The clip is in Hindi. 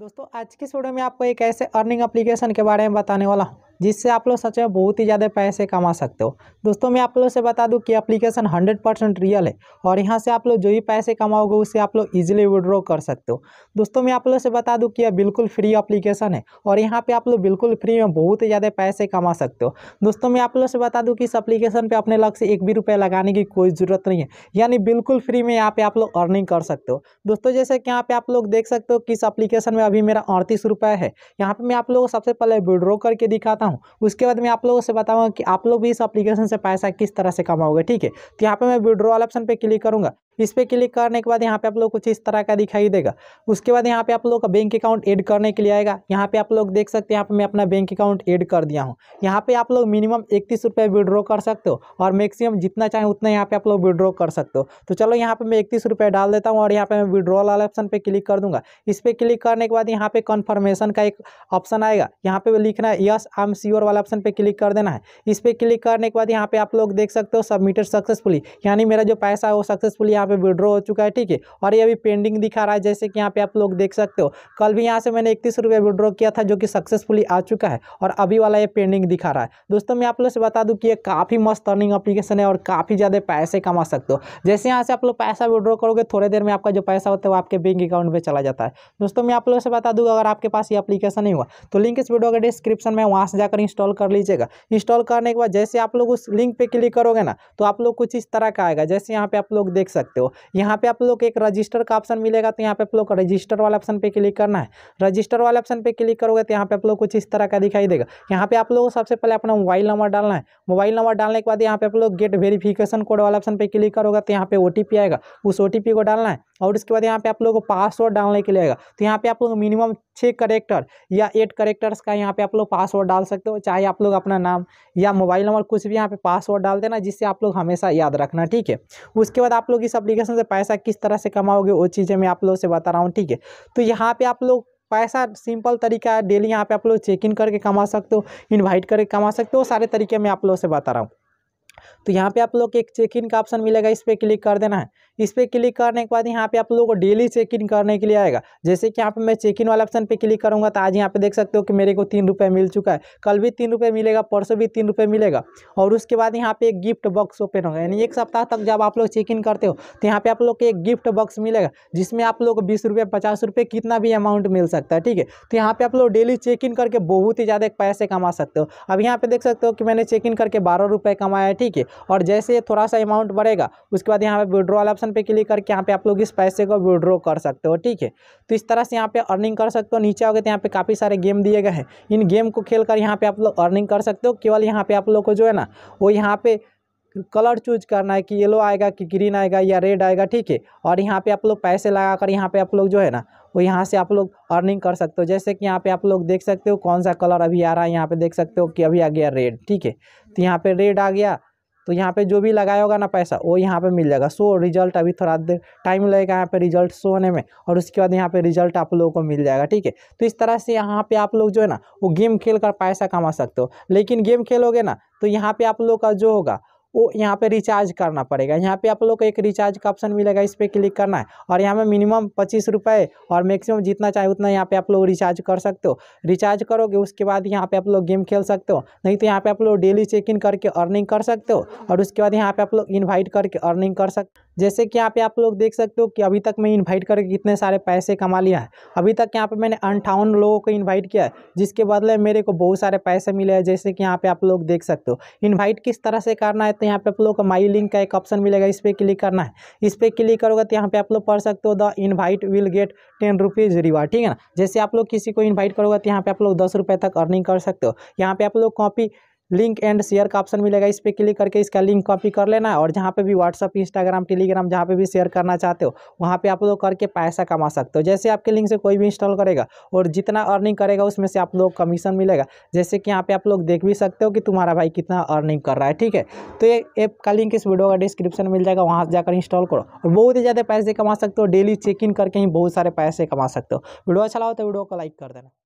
दोस्तों आज की वीडियो में आपको एक ऐसे अर्निंग एप्लीकेशन के बारे में बताने वाला हूँ जिससे आप लोग सच में बहुत ही ज़्यादा पैसे कमा सकते हो दोस्तों मैं आप लोग से बता दूँ कि एप्लीकेशन हंड्रेड परसेंट रियल है और यहाँ से आप लोग जो भी पैसे कमाओगे उससे आप लोग ईजिली विड्रॉ कर सकते हो दोस्तों मैं आप लोग से बता दूँ कि यह बिल्कुल फ्री अप्लीकेशन है और यहाँ पर आप लोग बिल्कुल फ्री में बहुत ही ज़्यादा पैसे कमा सकते हो दोस्तों मैं आप लोग से बता दूँ कि इस अप्लीकेशन पर अपने लग से एक भी रुपये लगाने की कोई ज़रूरत नहीं है यानी बिल्कुल फ्री में यहाँ पर आप लोग अर्निंग कर सकते हो दोस्तों जैसे कि यहाँ पर आप लोग देख सकते हो कि इस अप्लीकेशन में अभी मेरा अड़तीस है यहाँ पर मैं आप लोग को सबसे पहले विड्रॉ करके दिखाता हूँ हूँ उसके बाद मैं आप लोगों से बताऊँगा कि आप लोग भी इस अप्लीकेशन से पैसा किस तरह से कमाओगे ठीक है तो यहाँ पर मैं विड्रॉल ऑप्शन पर क्लिक करूँगा इस पर क्लिक करने के बाद यहाँ पे आप लोग कुछ इस तरह का दिखाई देगा उसके बाद यहाँ पे आप लोग का बैंक अकाउंट ऐड करने के लिए आएगा यहाँ पे आप लोग देख सकते हैं यहाँ पे मैं अपना बैंक अकाउंट ऐड कर दिया हूँ यहाँ पे आप लोग मिनिमम इकतीस रुपये विड्रॉ कर सकते हो और मैक्सिमम जितना चाहें उतना यहाँ पे आप लोग विड्रॉ कर सकते हो तो चलो यहाँ पर मैं इकतीस रुपये डाल देता हूँ और यहाँ पर मैं विड्रॉल वाले ऑप्शन पर क्लिक कर दूंगा इस पर क्लिक करने के बाद यहाँ पे कन्फर्मेशन का एक ऑप्शन आएगा यहाँ पे लिखना है यस आई एम सियोर वाला ऑप्शन पर क्लिक कर देना है इस पर क्लिक करने के बाद यहाँ पे आप लोग देख सकते हो सबमिटेड सक्सेसफुली यानी मेरा जो पैसा है वो सक्सेसफुली यहाँ पे विड्रो हो चुका है ठीक है और ये अभी पेंडिंग दिखा रहा है जैसे कि यहाँ पे आप लोग देख सकते हो कल भी यहाँ से मैंने इकतीस रुपये विड्रॉ किया था जो कि सक्सेसफुली आ चुका है और अभी वाला ये पेंडिंग दिखा रहा है दोस्तों मैं आप लोग से बता दूँ कि ये काफ़ी मस्त अर्निंग अपलीकेशन है और काफ़ी ज़्यादा पैसे कमा सकते हो जैसे यहाँ से आप लोग पैसा विड्रॉ करोगे थोड़ी देर में आपका जो पैसा होता है वो आपके बैंक अकाउंट में चला जाता है दोस्तों मैं आप लोग से बता दूँ अगर आपके पास ये अपलीकेशन नहीं हुआ तो लिंक इस वीडियो के डिस्क्रिप्शन में वहाँ से जाकर इंस्टॉल कर लीजिएगा इंस्टॉल करने के बाद जैसे आप लोग उस लिंक पर क्लिक करोगे ना तो आप लोग कुछ इस तरह का आएगा जैसे यहाँ पे आप लोग देख सकते हो सकते हो यहाँ पे आप लोग एक रजिस्टर का ऑप्शन मिलेगा तो यहाँ पे आप लोग रजिस्टर वाले ऑप्शन पे क्लिक करना है रजिस्टर वाले ऑप्शन पे क्लिक करोगे तो यहाँ पे आप लोग कुछ इस तरह का दिखाई देगा यहाँ पे आप लोग सबसे पहले अपना मोबाइल नंबर डालना है मोबाइल नंबर डालने के बाद यहाँ पे आप लोग गेट वेरीफिकेशन कोड वाले ऑप्शन पे क्लिक करोगे तो यहाँ पे ओ आएगा उस ओ को डालना है और उसके बाद यहाँ पे आप लोग को पासवर्ड डालने के लिए आएगा तो यहाँ पे आप लोग मिनिमम छः करेक्टर या एट करेक्टर्स का यहाँ पे आप लोग पासवर्ड डाल सकते हो चाहे आप लोग अपना नाम या मोबाइल नंबर कुछ भी यहाँ पे पासवर्ड डाल देना जिससे आप लोग हमेशा याद रखना ठीक है उसके बाद आप लोग इस अप्लीकेशन से पैसा किस तरह से कमाओगे वो चीज़ें मैं आप लोगों से बता रहा हूँ ठीक है तो यहाँ पे आप लोग पैसा सिंपल तरीका है डेली यहाँ पे आप लोग चेक इन करके कमा सकते हो इनवाइट करके कमा सकते हो सारे तरीके मैं आप लोगों से बता रहा हूँ तो यहाँ पे आप लोग एक चेक इन का ऑप्शन मिलेगा इस पर क्लिक कर देना है इस पर क्लिक करने के बाद यहाँ पे आप लोगों को डेली चेक इन करने के लिए आएगा जैसे कि यहाँ पे मैं चेक इन वाला ऑप्शन पे क्लिक करूँगा तो आज यहाँ पे देख सकते हो कि मेरे को तीन रुपये मिल चुका है कल भी तीन रुपये मिलेगा परसों भी तीन रुपये मिलेगा और उसके बाद यहाँ पे एक गिफ्ट बॉक्स ओपन होगा यानी एक सप्ताह तक जब आप लोग चेक इन करते हो तो यहाँ पे आप लोग को एक गिफ्ट बॉक्स मिलेगा जिसमें आप लोग को बीस रुपये पचास रुपये कितना भी अमाउंट मिल सकता है ठीक है तो यहाँ पे आप लोग डेली चेक इन करके बहुत ही ज़्यादा पैसे कमा सकते हो अब यहाँ पे देख सकते हो कि मैंने चेक इन करके बारह रुपये कमाया है ठीक ठीक है और जैसे थोड़ा सा अमाउंट बढ़ेगा उसके बाद यहाँ पे विड्रॉल ऑप्शन पे क्लिक करके यहाँ पे आप लोग इस पैसे को विड्रॉ कर सकते हो ठीक है तो इस तरह से यहाँ पे अर्निंग कर सकते हो नीचे आओगे तो यहाँ पे काफ़ी सारे गेम दिए गए हैं इन गेम को खेल कर यहाँ पे आप लोग अर्निंग कर सकते हो केवल यहाँ पे आप लोग को जो है ना वो यहाँ पे कलर चूज करना है कि येलो आएगा कि ग्रीन आएगा या रेड आएगा ठीक है और यहाँ पे आप लोग पैसे लगा कर यहाँ पे आप लोग जो है ना वो यहाँ से आप लोग अर्निंग कर सकते हो जैसे कि यहाँ पे आप लोग देख सकते हो कौन सा कलर अभी आ रहा है यहाँ पे देख सकते हो कि अभी आ गया रेड ठीक है तो यहाँ पे रेड आ गया तो यहाँ पे जो भी लगाया होगा ना पैसा वो यहाँ पे मिल जाएगा सो रिजल्ट अभी थोड़ा देर टाइम लगेगा यहाँ पे रिजल्ट सो होने में और उसके बाद यहाँ पे रिजल्ट आप लोगों को मिल जाएगा ठीक है तो इस तरह से यहाँ पे आप लोग जो है ना वो गेम खेल कर पैसा कमा सकते हो लेकिन गेम खेलोगे ना तो यहाँ पे आप लोग का जो होगा वो यहाँ पे रिचार्ज करना पड़ेगा यहाँ पे आप लोग को एक रिचार्ज का ऑप्शन मिलेगा इस पर क्लिक करना है और यहाँ पे मिनिमम पच्चीस रुपये और मैक्सिमम जितना चाहे उतना यहाँ पे आप लोग रिचार्ज कर सकते हो रिचार्ज करोगे उसके बाद यहाँ पे आप लोग गेम खेल सकते हो नहीं तो यहाँ पे आप लोग डेली चेक इन करके अर्निंग कर सकते हो और उसके बाद यहाँ पे आप लोग इन्वाइट करके अर्निंग कर सकते जैसे कि यहाँ पे आप लोग देख सकते हो कि अभी तक मैं इनवाइट करके कितने सारे पैसे कमा लिया है अभी तक यहाँ पे मैंने अंठावन लोगों को इनवाइट किया है जिसके बदले मेरे को बहुत सारे पैसे मिले हैं जैसे कि यहाँ पे आप लोग देख सकते हो इनवाइट किस तरह से करना है तो यहाँ पे आप लोग को माई लिंक का एक ऑप्शन मिलेगा इस पर क्लिक करना है इस पर क्लिक करोगे तो यहाँ पे आप लोग पढ़ सकते हो the invite will get ten rupees reward ठीक है ना जैसे आप लोग किसी को इन्वाइट करोगे तो यहाँ पे आप लोग दस रुपये तक अर्निंग कर सकते हो यहाँ पे आप लोग कॉपी लिंक एंड शेयर का ऑप्शन मिलेगा इस पर क्लिक करके इसका लिंक कॉपी कर लेना है और जहाँ पे भी व्हाट्सअप इंस्टाग्राम टेलीग्राम जहाँ पे भी शेयर करना चाहते हो वहाँ पे आप लोग करके पैसा कमा सकते हो जैसे आपके लिंक से कोई भी इंस्टॉल करेगा और जितना अर्निंग करेगा उसमें से आप लोग कमीशन मिलेगा जैसे कि यहाँ पर आप लोग देख भी सकते हो कि तुम्हारा भाई कितना अर्निंग कर रहा है ठीक है तो ये ऐप का लिंक इस वीडियो का डिस्क्रिप्शन मिल जाएगा वहाँ जाकर इंस्टॉल करो और बहुत ही ज़्यादा पैसे कमा सकते हो डेली चेक इन करके ही बहुत सारे पैसे कमा सकते हो वीडियो अच्छा लगा तो वीडियो को लाइक कर देना